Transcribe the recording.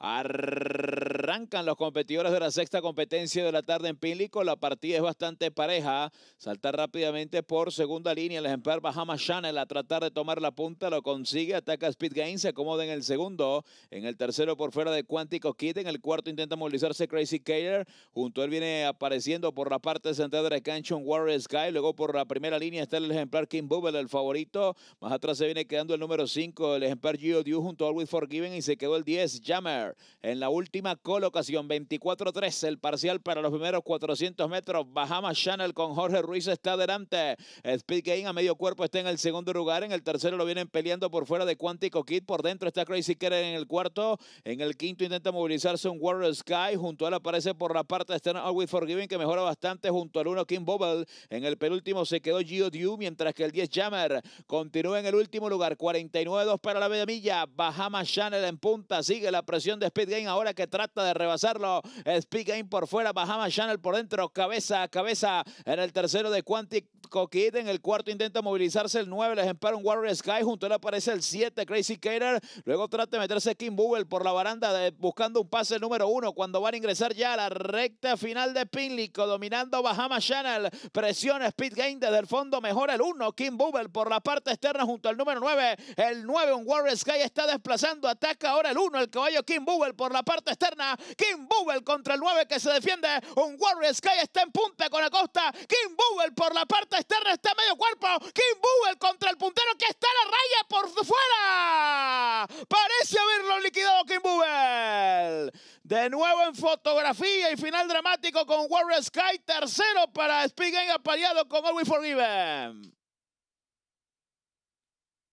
Arr Arrancan los competidores de la sexta competencia de la tarde en Pinlico, La partida es bastante pareja. Saltar rápidamente por segunda línea el ejemplar Bahama Channel a tratar de tomar la punta. Lo consigue. Ataca Speed Gain. Se acomoda en el segundo. En el tercero por fuera de Cuántico Kid. En el cuarto intenta movilizarse Crazy Cater. Junto a él viene apareciendo por la parte central de la cancha Warrior Sky. Luego por la primera línea está el ejemplar King Bubble, el favorito. Más atrás se viene quedando el número 5, el ejemplar Gio Diu junto a Always Forgiven. Y se quedó el 10, Jammer. En la última colocación. 24 3 el parcial para los primeros 400 metros. Bahama Channel con Jorge Ruiz está adelante Speed Gain a medio cuerpo está en el segundo lugar. En el tercero lo vienen peleando por fuera de Cuántico Kid. Por dentro está Crazy Kerr en el cuarto. En el quinto intenta movilizarse un Warrior Sky. Junto a él aparece por la parte externa. Always Forgiving que mejora bastante junto al uno Kim Bobble. En el penúltimo se quedó Gio Diu mientras que el 10 Jammer continúa en el último lugar. 49-2 para la media milla. Bahama Channel en punta. Sigue la presión de Speed Gain ahora que trata de rebasarlo. Speed por fuera, Bahama Channel por dentro, cabeza a cabeza en el tercero de Quantic Coquita. En el cuarto intenta movilizarse el 9, Les empara un Warrior Sky. Junto a él aparece el 7, Crazy Cater. Luego trata de meterse Kim Bubble por la baranda buscando un pase el número 1 cuando van a ingresar ya a la recta final de Pinlico. Dominando Bahama Channel. Presiona Speed Game desde el fondo. Mejora el 1, Kim Bubble por la parte externa junto al número 9. El 9, un Warrior Sky está desplazando. Ataca ahora el 1, el caballo Kim Bubble por la parte externa. Kim Bubble contra el 9 que se defiende. Un Warrior Sky está en punta con la costa. Kim Bubble por la parte Terra está medio cuerpo. Kim Buell contra el puntero que está a la raya por fuera. Parece haberlo liquidado Kim Buell. De nuevo en fotografía y final dramático con Warren Sky. Tercero para Spigen apareado con Always Forgiven.